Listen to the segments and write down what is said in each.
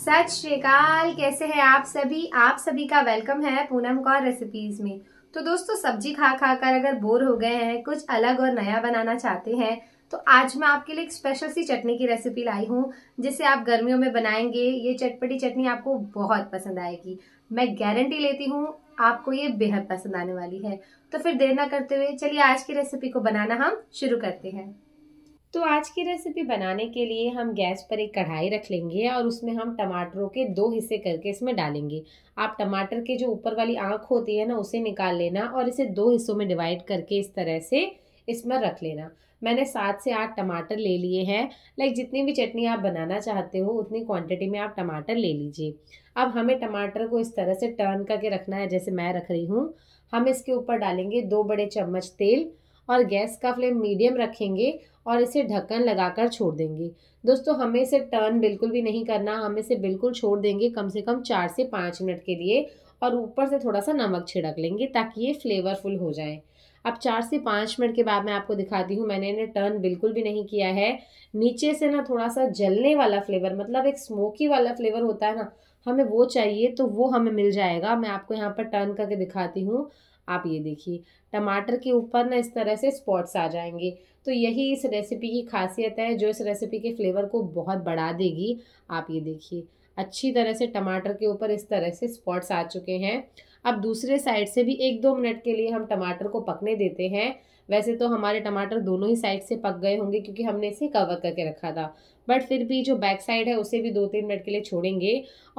सत श्रीकाल कैसे हैं आप सभी आप सभी का वेलकम है पूनम कौर रेसिपीज में तो दोस्तों सब्जी खा खा कर अगर बोर हो गए हैं कुछ अलग और नया बनाना चाहते हैं तो आज मैं आपके लिए एक स्पेशल सी चटनी की रेसिपी लाई हूँ जिसे आप गर्मियों में बनाएंगे ये चटपटी चटनी आपको बहुत पसंद आएगी मैं गारंटी लेती हूँ आपको ये बेहद पसंद आने वाली है तो फिर देर ना करते हुए चलिए आज की रेसिपी को बनाना हम शुरू करते हैं तो आज की रेसिपी बनाने के लिए हम गैस पर एक कढ़ाई रख लेंगे और उसमें हम टमाटरों के दो हिस्से करके इसमें डालेंगे आप टमाटर के जो ऊपर वाली आँख होती है ना उसे निकाल लेना और इसे दो हिस्सों में डिवाइड करके इस तरह से इसमें रख लेना मैंने सात से आठ टमाटर ले लिए हैं लाइक जितनी भी चटनी आप बनाना चाहते हो उतनी क्वांटिटी में आप टमाटर ले लीजिए अब हमें टमाटर को इस तरह से टर्न करके रखना है जैसे मैं रख रही हूँ हम इसके ऊपर डालेंगे दो बड़े चम्मच तेल और गैस का फ्लेम मीडियम रखेंगे और इसे ढक्कन लगाकर छोड़ देंगे दोस्तों हमें इसे टर्न बिल्कुल भी नहीं करना हम इसे बिल्कुल छोड़ देंगे कम से कम चार से पाँच मिनट के लिए और ऊपर से थोड़ा सा नमक छिड़क लेंगे ताकि ये फ्लेवरफुल हो जाए अब चार से पाँच मिनट के बाद मैं आपको दिखाती हूँ मैंने इन्हें टर्न बिल्कुल भी नहीं किया है नीचे से ना थोड़ा सा जलने वाला फ्लेवर मतलब एक स्मोकी वाला फ्लेवर होता है ना हमें वो चाहिए तो वो हमें मिल जाएगा मैं आपको यहाँ पर टर्न करके दिखाती हूँ आप ये देखिए टमाटर के ऊपर ना इस तरह से स्पॉट्स आ जाएंगे तो यही इस रेसिपी की खासियत है जो इस रेसिपी के फ्लेवर को बहुत बढ़ा देगी आप ये देखिए अच्छी तरह से टमाटर के ऊपर इस तरह से स्पॉट्स आ चुके हैं अब दूसरे साइड से भी एक दो मिनट के लिए हम टमाटर को पकने देते हैं वैसे तो हमारे टमाटर दोनों ही साइड से पक गए होंगे क्योंकि हमने इसे कवर करके रखा था बट फिर भी जो बैक साइड है उसे भी दो तीन मिनट के लिए छोड़ेंगे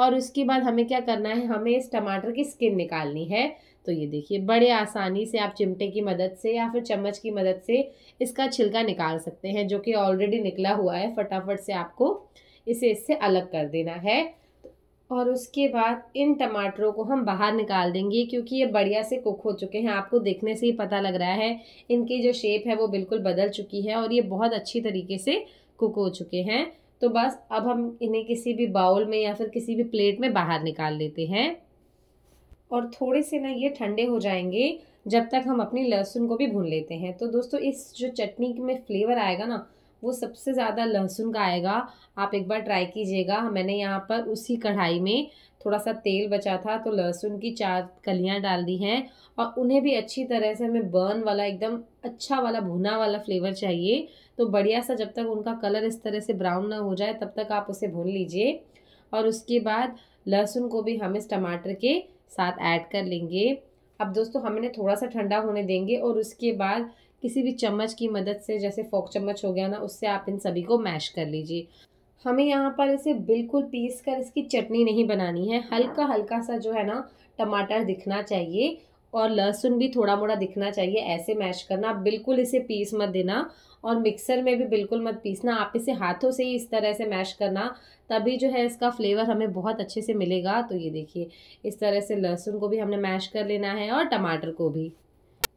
और उसके बाद हमें क्या करना है हमें इस टमाटर की स्किन निकालनी है तो ये देखिए बड़े आसानी से आप चिमटे की मदद से या फिर चम्मच की मदद से इसका छिलका निकाल सकते हैं जो कि ऑलरेडी निकला हुआ है फटाफट से आपको इसे इससे अलग कर देना है और उसके बाद इन टमाटरों को हम बाहर निकाल देंगे क्योंकि ये बढ़िया से कुक हो चुके हैं आपको देखने से ही पता लग रहा है इनकी जो शेप है वो बिल्कुल बदल चुकी है और ये बहुत अच्छी तरीके से कुक हो चुके हैं तो बस अब हम इन्हें किसी भी बाउल में या फिर किसी भी प्लेट में बाहर निकाल लेते हैं और थोड़े से ना ये ठंडे हो जाएंगे जब तक हम अपनी लहसुन को भी भून लेते हैं तो दोस्तों इस जो चटनी में फ्लेवर आएगा ना वो सबसे ज़्यादा लहसुन का आएगा आप एक बार ट्राई कीजिएगा मैंने यहाँ पर उसी कढ़ाई में थोड़ा सा तेल बचा था तो लहसुन की चार कलियाँ डाल दी हैं और उन्हें भी अच्छी तरह से हमें बर्न वाला एकदम अच्छा वाला भुना वाला फ्लेवर चाहिए तो बढ़िया सा जब तक उनका कलर इस तरह से ब्राउन ना हो जाए तब तक आप उसे भून लीजिए और उसके बाद लहसुन को भी हम इस टमाटर के साथ ऐड कर लेंगे अब दोस्तों हमने थोड़ा सा ठंडा होने देंगे और उसके बाद किसी भी चम्मच की मदद से जैसे फोक चम्मच हो गया ना उससे आप इन सभी को मैश कर लीजिए हमें यहाँ पर इसे बिल्कुल पीस कर इसकी चटनी नहीं बनानी है हल्का हल्का सा जो है ना टमाटर दिखना चाहिए और लहसुन भी थोड़ा मोड़ा दिखना चाहिए ऐसे मैश करना आप बिल्कुल इसे पीस मत देना और मिक्सर में भी बिल्कुल मत पीसना आप इसे हाथों से ही इस तरह से मैश करना तभी जो है इसका फ्लेवर हमें बहुत अच्छे से मिलेगा तो ये देखिए इस तरह से लहसुन को भी हमने मैश कर लेना है और टमाटर को भी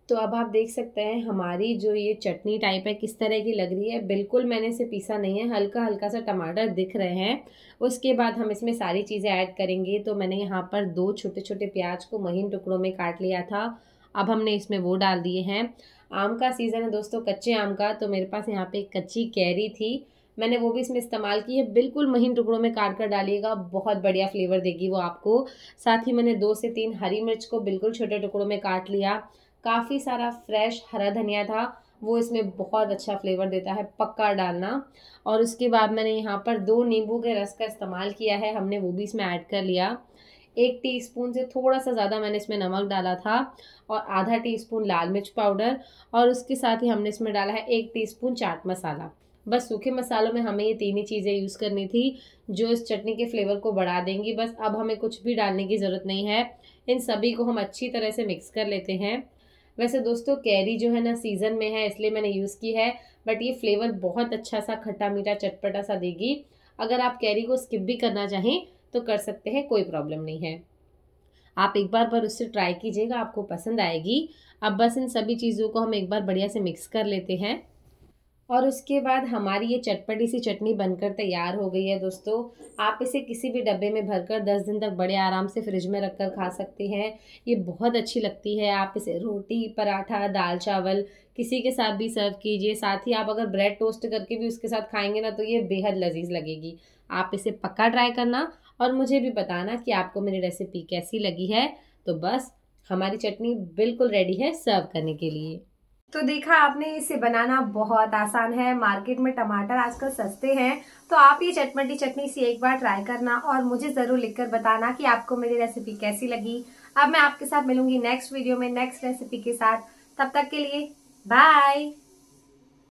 तो अब आप देख सकते हैं हमारी जो ये चटनी टाइप है किस तरह की लग रही है बिल्कुल मैंने इसे पीसा नहीं है हल्का हल्का सा टमाटर दिख रहे हैं उसके बाद हम इसमें सारी चीज़ें ऐड करेंगे तो मैंने यहाँ पर दो छोटे छोटे प्याज को महीन टुकड़ों में काट लिया था अब हमने इसमें वो डाल दिए हैं आम का सीज़न है दोस्तों कच्चे आम का तो मेरे पास यहाँ पर कच्ची कैरी थी मैंने वो भी इसमें इस्तेमाल की है बिल्कुल महीन टुकड़ों में काट कर डालिएगा बहुत बढ़िया फ्लेवर देगी वो आपको साथ ही मैंने दो से तीन हरी मिर्च को बिल्कुल छोटे टुकड़ों में काट लिया काफ़ी सारा फ्रेश हरा धनिया था वो इसमें बहुत अच्छा फ्लेवर देता है पक्का डालना और उसके बाद मैंने यहाँ पर दो नींबू के रस का इस्तेमाल किया है हमने वो भी इसमें ऐड कर लिया एक टीस्पून से थोड़ा सा ज़्यादा मैंने इसमें नमक डाला था और आधा टीस्पून लाल मिर्च पाउडर और उसके साथ ही हमने इसमें डाला है एक टीस्पून चाट मसाला बस सूखे मसालों में हमें ये तीन ही चीज़ें यूज़ करनी थी जो इस चटनी के फ्लेवर को बढ़ा देंगी बस अब हमें कुछ भी डालने की ज़रूरत नहीं है इन सभी को हम अच्छी तरह से मिक्स कर लेते हैं वैसे दोस्तों कैरी जो है ना सीज़न में है इसलिए मैंने यूज़ की है बट ये फ्लेवर बहुत अच्छा सा खट्टा मीठा चटपटा सा देगी अगर आप कैरी को स्किप भी करना चाहें तो कर सकते हैं कोई प्रॉब्लम नहीं है आप एक बार पर उससे ट्राई कीजिएगा आपको पसंद आएगी अब बस इन सभी चीज़ों को हम एक बार बढ़िया से मिक्स कर लेते हैं और उसके बाद हमारी ये चटपटी सी चटनी बनकर तैयार हो गई है दोस्तों आप इसे किसी भी डब्बे में भरकर दस दिन तक बड़े आराम से फ्रिज में रख कर खा सकते हैं ये बहुत अच्छी लगती है आप इसे रोटी पराठा दाल चावल किसी के साथ भी सर्व कीजिए साथ ही आप अगर ब्रेड टोस्ट करके भी उसके साथ खाएंगे ना तो ये बेहद लजीज लगेगी आप इसे पक्का ट्राई करना और मुझे भी बताना कि आपको मेरी रेसिपी कैसी लगी है तो बस हमारी चटनी बिल्कुल रेडी है सर्व करने के लिए तो देखा आपने इसे बनाना बहुत आसान है मार्केट में टमाटर आजकल सस्ते हैं तो आप ये चटपटी चटनी से एक बार ट्राई करना और मुझे जरूर लिखकर बताना कि आपको मेरी रेसिपी कैसी लगी अब मैं आपके साथ मिलूंगी नेक्स्ट वीडियो में नेक्स्ट रेसिपी के साथ तब तक के लिए बाय